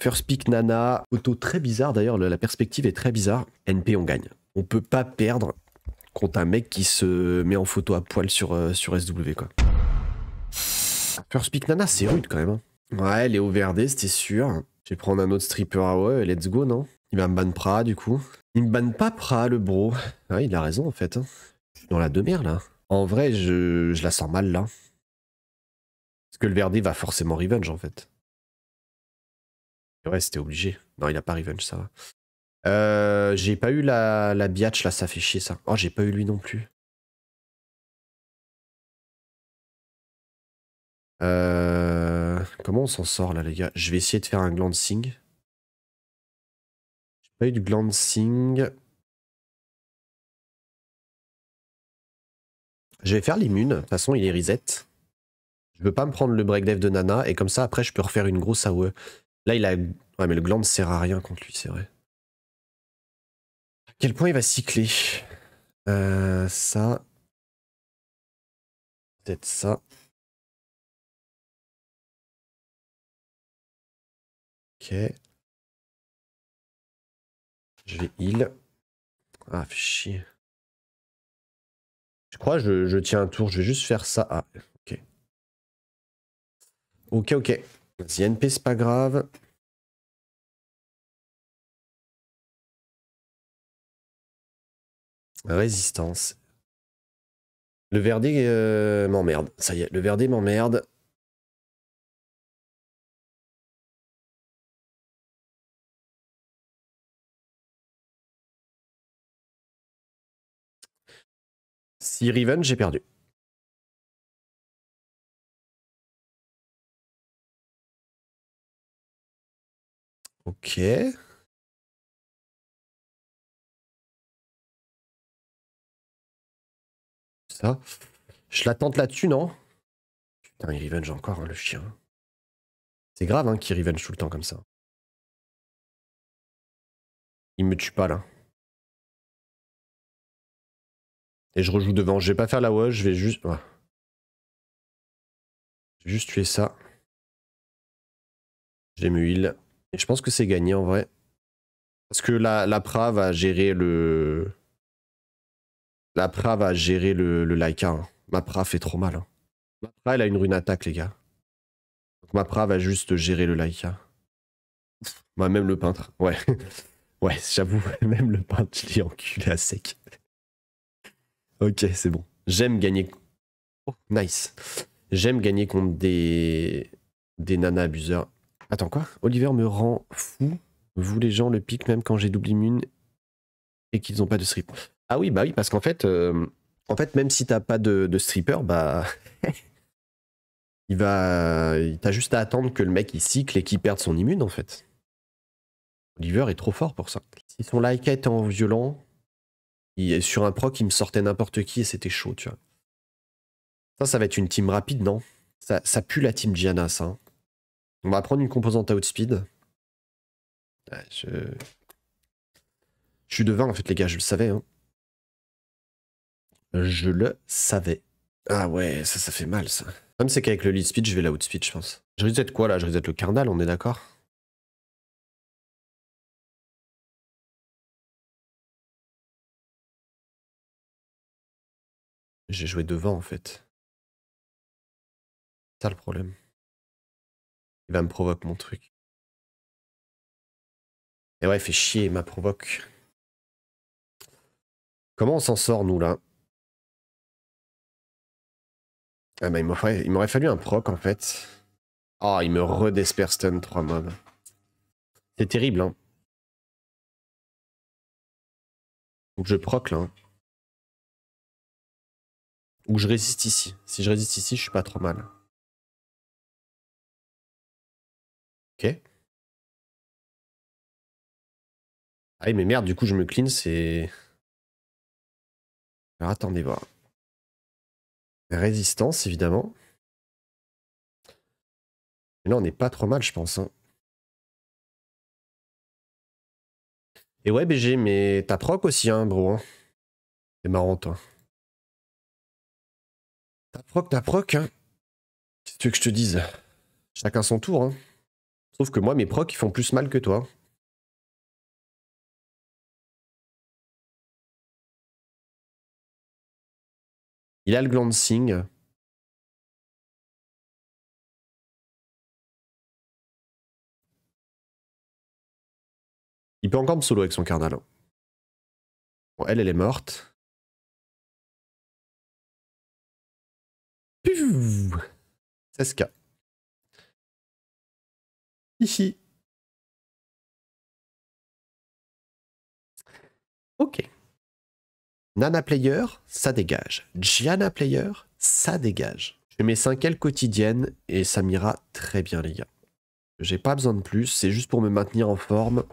First pick Nana, auto très bizarre d'ailleurs, la perspective est très bizarre. NP, on gagne. On peut pas perdre contre un mec qui se met en photo à poil sur, euh, sur SW quoi. First pick Nana, c'est rude quand même. Hein. Ouais, Léo Verde, c'était sûr. Je vais prendre un autre stripper à ah ouais, let's go, non Il va me ban Pra du coup. Il me banne pas Pra le bro. Ah ouais, il a raison en fait. Hein. Je suis dans la demeure là. En vrai, je, je la sens mal là. Parce que le Verde va forcément revenge en fait. Ouais, c'était obligé. Non, il n'a pas revenge, ça va. Euh, j'ai pas eu la, la biatch, là, ça fait chier, ça. Oh, j'ai pas eu lui non plus. Euh, comment on s'en sort, là, les gars Je vais essayer de faire un glancing. J'ai pas eu de glancing. Je vais faire l'immune. De toute façon, il est reset. Je veux pas me prendre le break de Nana. Et comme ça, après, je peux refaire une grosse AOE. Là, il a. Ouais, mais le gland ne sert à rien contre lui, c'est vrai. À quel point il va cycler euh, Ça. Peut-être ça. Ok. Je vais heal. Ah, chier. Je crois que je, tiens un tour. Je vais juste faire ça. Ah, ok. Ok, ok. Vas-y, NP, c'est pas grave. Résistance. Le verdé euh, m'emmerde. Ça y est, le verdé m'emmerde. Si Riven, j'ai perdu. Ok. ça. Je tente là-dessus, non Putain, il revenge encore, hein, le chien. C'est grave hein, qu'il revenge tout le temps comme ça. Il me tue pas là. Et je rejoue devant. Je vais pas faire la wash, je vais juste. Je vais juste tuer ça. J'ai me heal. Et je pense que c'est gagné en vrai. Parce que la, la pra va gérer le. La Pra va gérer le, le Laika. Hein. Ma Pra fait trop mal. Hein. Ma Pra, elle a une rune attaque, les gars. Donc ma Pra va juste gérer le Laika. Moi, bah, même le peintre. Ouais. Ouais, j'avoue, même le peintre, je l'ai enculé à sec. ok, c'est bon. J'aime gagner. Oh, nice. J'aime gagner contre des. des nanas abuseurs. Attends, quoi Oliver me rend fou. Vous, les gens, le pique même quand j'ai double immune et qu'ils n'ont pas de strip. Ah oui, bah oui, parce qu'en fait, euh, en fait, même si t'as pas de, stripper, bah. il va. T'as juste à attendre que le mec il cycle et qu'il perde son immune en fait. Oliver est trop fort pour ça. Si son like est en violent, il est sur un proc, il me sortait n'importe qui et c'était chaud, tu vois. Ça, ça va être une team rapide, non ça, ça, pue la team Gianna, Hein. On va prendre une composante outspeed. Je... je suis devin, en fait, les gars, je le savais. Hein. Je le savais. Ah ouais, ça, ça fait mal, ça. Comme c'est qu'avec le lead speed, je vais la out speed, je pense. Je reset quoi, là Je reset le cardinal, on est d'accord J'ai joué devant, en fait. C'est ça, le problème. Il va me provoquer mon truc. Et ouais, il fait chier, il m'a provoque. Comment on s'en sort, nous, là Ah bah, il m'aurait fallu un proc en fait. Oh, il me redespère stun 3 mobs. C'est terrible, hein. Donc je proc là. Hein. Ou je résiste ici. Si je résiste ici, je suis pas trop mal. Ok. Ah mais merde, du coup je me clean, c'est... Alors attendez voir. Résistance, évidemment. là, on n'est pas trop mal, je pense. Hein. Et ouais, BG, mais ta proc aussi, hein, bro. Hein. C'est marrant, toi. Ta proc, ta proc, hein. Qu'est-ce que je te dise Chacun son tour, hein. Sauf que moi, mes procs, ils font plus mal que toi. Il a le glancing. Il peut encore me solo avec son carnal. Bon, elle, elle est morte. Puh 16k. Ici. Ok. Nana Player, ça dégage. Gianna Player, ça dégage. Je mets 5 ailes quotidienne et ça m'ira très bien, les gars. J'ai pas besoin de plus, c'est juste pour me maintenir en forme.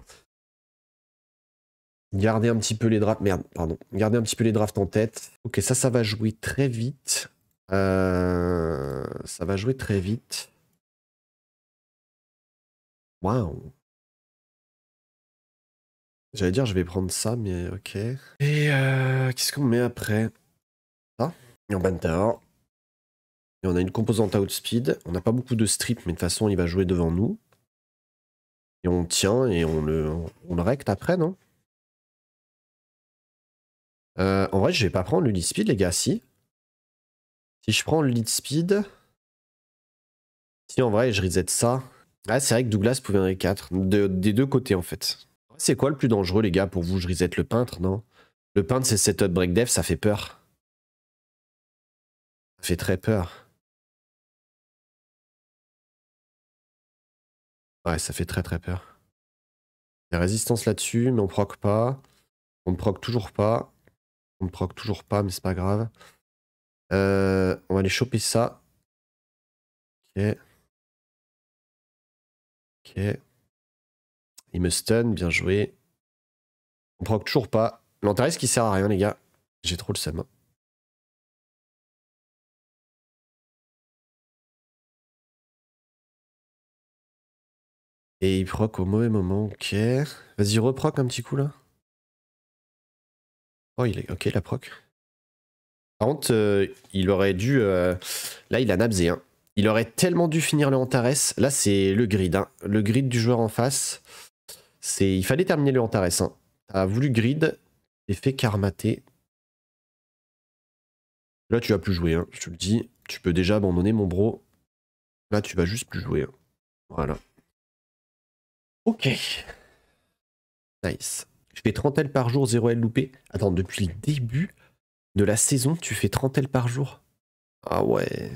Gardez un petit peu les drafts. Merde, pardon. Gardez un petit peu les drafts en tête. Ok, ça, ça va jouer très vite. Euh, ça va jouer très vite. Waouh. J'allais dire, je vais prendre ça, mais ok. Et euh, qu'est-ce qu'on met après Ça. Et on banter. Et on a une composante outspeed. On n'a pas beaucoup de strip, mais de toute façon, il va jouer devant nous. Et on tient et on le, on le recte après, non euh, En vrai, je vais pas prendre le lead speed, les gars, si. Si je prends le lead speed... Si, en vrai, je reset ça. Ah, c'est vrai que Douglas pouvait en 4. des deux côtés, en fait. C'est quoi le plus dangereux, les gars, pour vous Je reset le peintre, non Le peintre, c'est setup break dev, ça fait peur. Ça fait très peur. Ouais, ça fait très très peur. Il y a résistance là-dessus, mais on proc pas. On proc toujours pas. On proc toujours pas, mais c'est pas grave. Euh, on va aller choper ça. Ok. Ok. Il me stun, bien joué. On proc toujours pas. L'Antares qui sert à rien, les gars. J'ai trop le seum. Hein. Et il proc au mauvais moment, ok. Vas-y, reproc un petit coup là. Oh, il est ok, la proc. Par contre, euh, il aurait dû. Euh, là, il a nabzé. Hein. Il aurait tellement dû finir le Antares. Là, c'est le grid. Hein. Le grid du joueur en face il fallait terminer le Antares Tu hein. T'as voulu grid t'es fait karmaté. Là, tu vas plus jouer, hein, je te le dis. Tu peux déjà abandonner, mon bro. Là, tu vas juste plus jouer. Hein. Voilà. Ok. Nice. Je fais 30 L par jour, 0 L loupé. Attends, depuis le début de la saison, tu fais 30 L par jour. Ah ouais.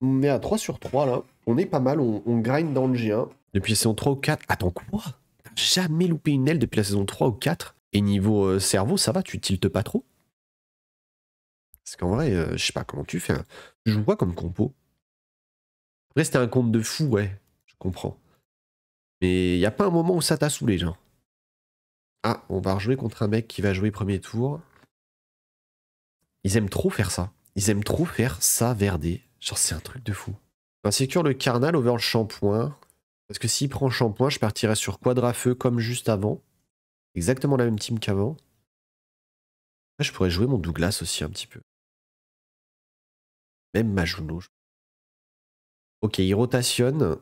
On est à 3 sur 3 là. On est pas mal, on, on grind dans le G1. Depuis la saison 3 ou 4. Attends quoi jamais loupé une aile depuis la saison 3 ou 4. Et niveau euh, cerveau, ça va, tu tiltes pas trop Parce qu'en vrai, euh, je sais pas comment tu fais. Hein. Tu joues quoi comme compo Après, c'était un compte de fou, ouais, je comprends. Mais il a pas un moment où ça t'a saoulé, genre. Ah, on va rejouer contre un mec qui va jouer premier tour. Ils aiment trop faire ça. Ils aiment trop faire ça verdé. Genre, c'est un truc de fou. Insécure le carnal over le shampoing. Parce que s'il prend shampoing, je partirais sur quadrafeu comme juste avant. Exactement la même team qu'avant. Je pourrais jouer mon Douglas aussi un petit peu. Même ma Ok, il rotationne.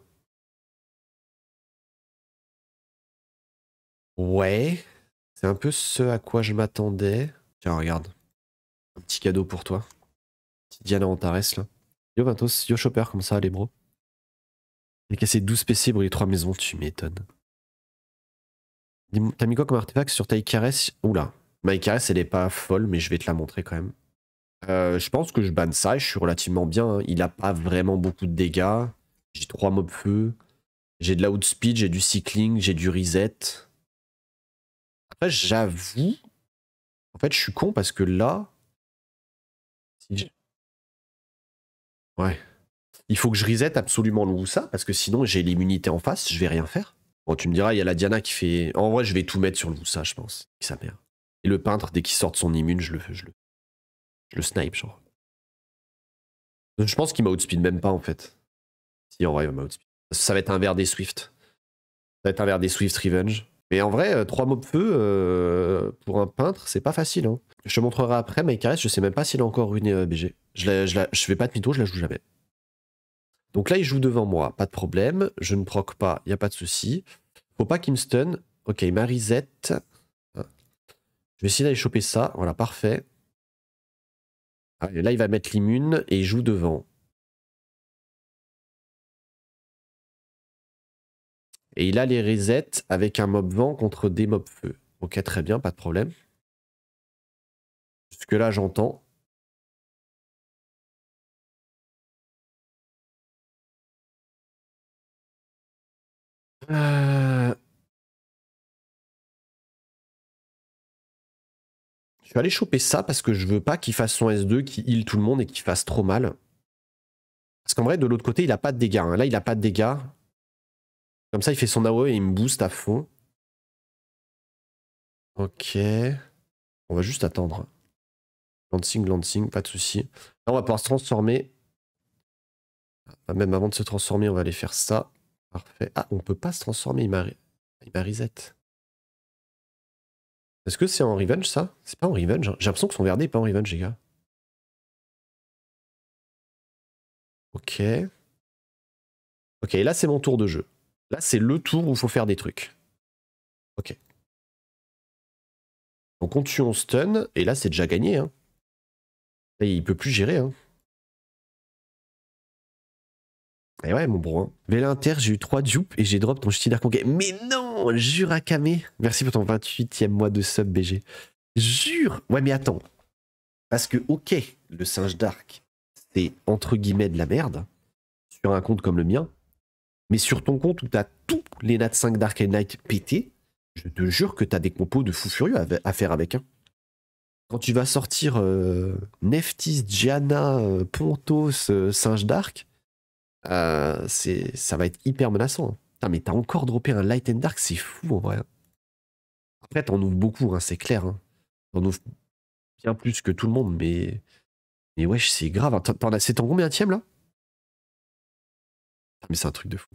Ouais. C'est un peu ce à quoi je m'attendais. Tiens, regarde. Un petit cadeau pour toi. Petite Diana Antares là. Yo Ventos, yo Chopper, comme ça, les bros. J'ai cassé 12 PC, brûlé 3 maisons, tu m'étonnes. T'as mis quoi comme artefact sur ta Icarès Oula, ma bah, Icarès elle est pas folle, mais je vais te la montrer quand même. Euh, je pense que je ban ça, je suis relativement bien. Hein. Il a pas vraiment beaucoup de dégâts. J'ai 3 mobs feu. J'ai de la outspeed, j'ai du cycling, j'ai du reset. Après, j'avoue. En fait, je suis con parce que là. Si Ouais il faut que je reset absolument le ça parce que sinon j'ai l'immunité en face, je vais rien faire. Bon, tu me diras, il y a la Diana qui fait. En vrai, je vais tout mettre sur le ça je pense. Sa mère. Et le peintre, dès qu'il sort son immune, je le, je le, je le snipe, genre. Je pense qu'il m'outspeed même pas en fait. Si en vrai, il m'outspeed. Ça va être un verre des Swift. Ça va être un verre des Swift Revenge. Mais en vrai, euh, trois mobs feu euh, pour un peintre, c'est pas facile. Hein. Je te montrerai après, mais Icarus, je sais même pas s'il a encore une euh, BG. Je, la, je, je fais pas de mytho, je la joue jamais. Donc là, il joue devant moi, pas de problème. Je ne proc pas, il n'y a pas de souci. Faut pas qu'il me stun. Ok, m'a hein. Je vais essayer d'aller choper ça. Voilà, parfait. là, il va mettre l'immune et il joue devant. Et il a les resets avec un mob vent contre des mobs feu. Ok, très bien, pas de problème. Jusque-là, j'entends. Euh, je vais aller choper ça parce que je veux pas qu'il fasse son S2, qui heal tout le monde et qu'il fasse trop mal. Parce qu'en vrai, de l'autre côté, il a pas de dégâts. Hein. Là, il a pas de dégâts. Comme ça, il fait son AOE et il me booste à fond. Ok. On va juste attendre. Lancing, lancing, pas de souci. Là, on va pouvoir se transformer. Même avant de se transformer, on va aller faire ça. Parfait. Ah, on peut pas se transformer reset. Est-ce que c'est en revenge ça C'est pas en revenge. Hein. J'ai l'impression que son verre n'est pas en revenge, les gars. Ok. Ok, là c'est mon tour de jeu. Là c'est le tour où il faut faire des trucs. Ok. Donc on tue, on stun, et là c'est déjà gagné. Hein. ne il peut plus gérer. Hein. Et eh ouais, mon bro. Vélinter, hein. j'ai eu 3 dupes et j'ai drop ton Shitty Dark Conquest. Mais non Jure Akame Merci pour ton 28e mois de sub, BG. Jure Ouais, mais attends. Parce que, ok, le singe dark, c'est entre guillemets de la merde sur un compte comme le mien. Mais sur ton compte où t'as tous les nats 5 Dark and night pétés, je te jure que t'as des compos de fou furieux à, faire avec. Hein. Quand tu vas sortir euh, Neftis, Gianna, euh, Pontos, euh, Singe Dark, euh, c'est, ça va être hyper menaçant. Hein. Putain, mais t'as encore droppé un Light and Dark, c'est fou en vrai. Après, t'en ouvres beaucoup, hein, c'est clair. Hein. T'en ouvres bien plus que tout le monde, mais. Mais wesh, c'est grave. C'est en combien tième là ah, Mais c'est un truc de fou.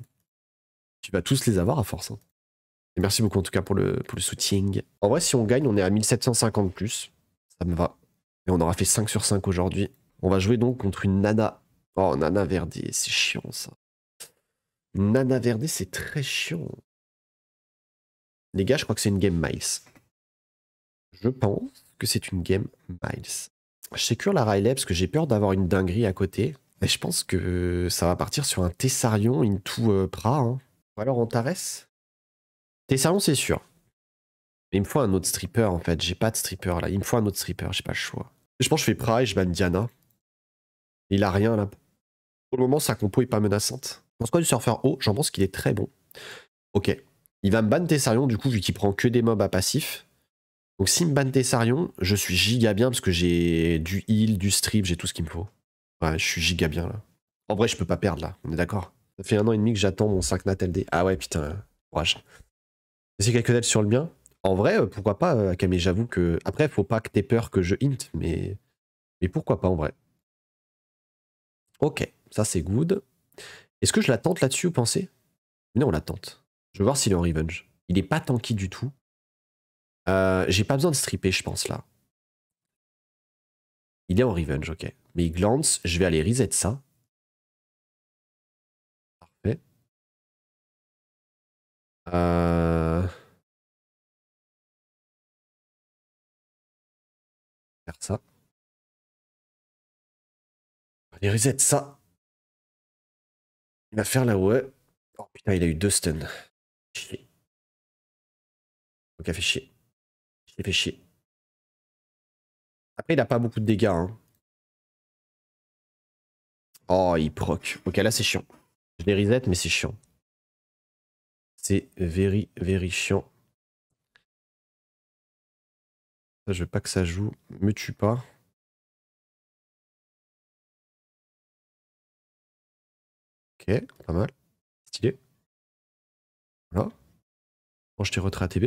Tu vas tous les avoir à force. Hein. Et merci beaucoup en tout cas pour le, pour le soutien. En vrai, si on gagne, on est à 1750 plus. Ça me va. Et on aura fait 5 sur 5 aujourd'hui. On va jouer donc contre une Nana Oh, Nana Verdi, c'est chiant ça. Nana Verdi, c'est très chiant. Les gars, je crois que c'est une game Miles. Je pense que c'est une game Miles. Je sécure la Riley parce que j'ai peur d'avoir une dinguerie à côté. Mais je pense que ça va partir sur un Tessarion into euh, Pra. Hein. Ou alors Antares. Tessarion, c'est sûr. Mais il me faut un autre stripper en fait. J'ai pas de stripper là. Il me faut un autre stripper, j'ai pas le choix. Je pense que je fais Pra et je ban Diana. Il a rien là. Pour le moment, sa compo est pas menaçante. Je pense quoi du surfeur haut, j'en pense qu'il est très bon. Ok. Il va me ban Tessarion, du coup, vu qu'il prend que des mobs à passif. Donc s'il me ban Tessarion, je suis giga bien parce que j'ai du heal, du strip, j'ai tout ce qu'il me faut. Ouais, je suis giga bien là. En vrai, je peux pas perdre là, on est d'accord. Ça fait un an et demi que j'attends mon 5 nat LD. Ah ouais, putain, courage. C'est quelques dates sur le bien En vrai, euh, pourquoi pas, euh, Akame, j'avoue que. Après, faut pas que t'aies peur que je hint, mais. Mais pourquoi pas en vrai. Ok. Ça, c'est good. Est-ce que je la tente là-dessus, ou pensez Non, on la tente. Je vais voir s'il est en revenge. Il est pas tanky du tout. Euh, j'ai pas besoin de stripper, je pense, là. Il est en revenge, ok. Mais il glance, je vais aller reset ça. Parfait. Euh... Faire ça. Allez, reset ça. Il va faire la ouais. Oh putain, il a eu deux stuns. Chier. Ok, fait chier. Il fait chier. Après, il a pas beaucoup de dégâts. Hein. Oh, il proc. Ok, là, c'est chiant. Je les reset, mais c'est chiant. C'est very, very chiant. Ça, je veux pas que ça joue. Me tue pas. Ok, pas mal. Stylé. Voilà. t'ai retrait ATB.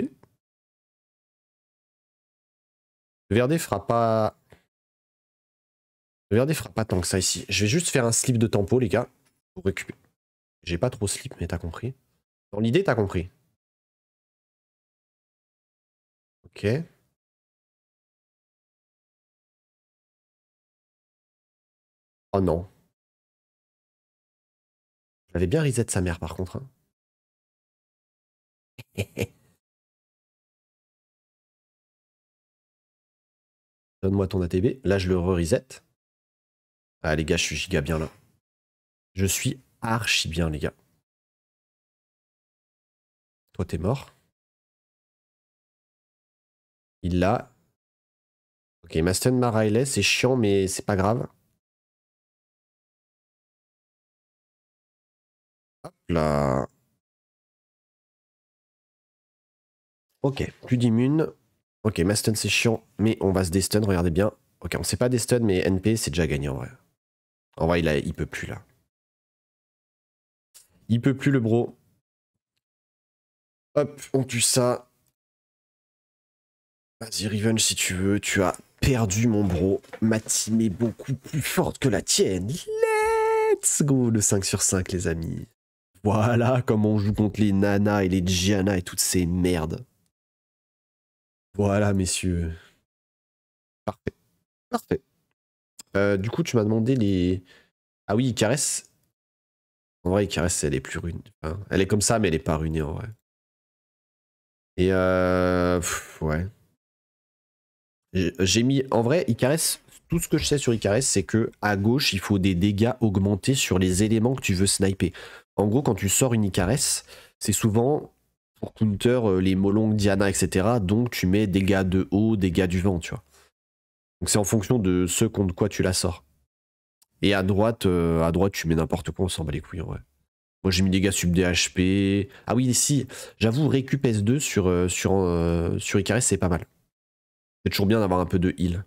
Le Verdé fera pas. Le Verdé fera pas tant que ça ici. Je vais juste faire un slip de tempo, les gars, pour récupérer. J'ai pas trop slip, mais t'as compris. Dans l'idée, t'as compris. Ok. Oh non. J'avais bien reset sa mère par contre. Hein. Donne-moi ton ATB. Là, je le re-reset. Ah, les gars, je suis giga bien là. Je suis archi bien, les gars. Toi, t'es mort. Il l'a. Ok, Master Marailes, c'est chiant, mais c'est pas grave. Hop là. Ok, plus d'immune. Ok, ma stun c'est chiant, mais on va se destun, regardez bien. Ok, on sait pas destun, mais NP c'est déjà gagné en vrai. En vrai, il, a, il peut plus là. Il peut plus le bro. Hop, on tue ça. Vas-y revenge si tu veux, tu as perdu mon bro. Ma team est beaucoup plus forte que la tienne. Let's go le 5 sur 5 les amis. Voilà comment on joue contre les Nana et les Gianna et toutes ces merdes. Voilà, messieurs. Parfait. Parfait. Euh, du coup, tu m'as demandé les. Ah oui, Icarès. En vrai, Icares, elle est plus rune. elle est comme ça, mais elle est pas runée, en vrai. Et euh, ouais. J'ai mis. En vrai, Icares... tout ce que je sais sur Icares, c'est que à gauche, il faut des dégâts augmentés sur les éléments que tu veux sniper. En gros, quand tu sors une Icarès, c'est souvent pour counter euh, les Molong, Diana, etc. Donc tu mets des de haut, des du vent, tu vois. Donc c'est en fonction de ce contre quoi tu la sors. Et à droite, euh, à droite tu mets n'importe quoi, on s'en bat les couilles, Moi j'ai mis des gars sub DHP. Ah oui, si, j'avoue, récup S2 sur, euh, sur, sur Icarès, c'est pas mal. C'est toujours bien d'avoir un peu de heal.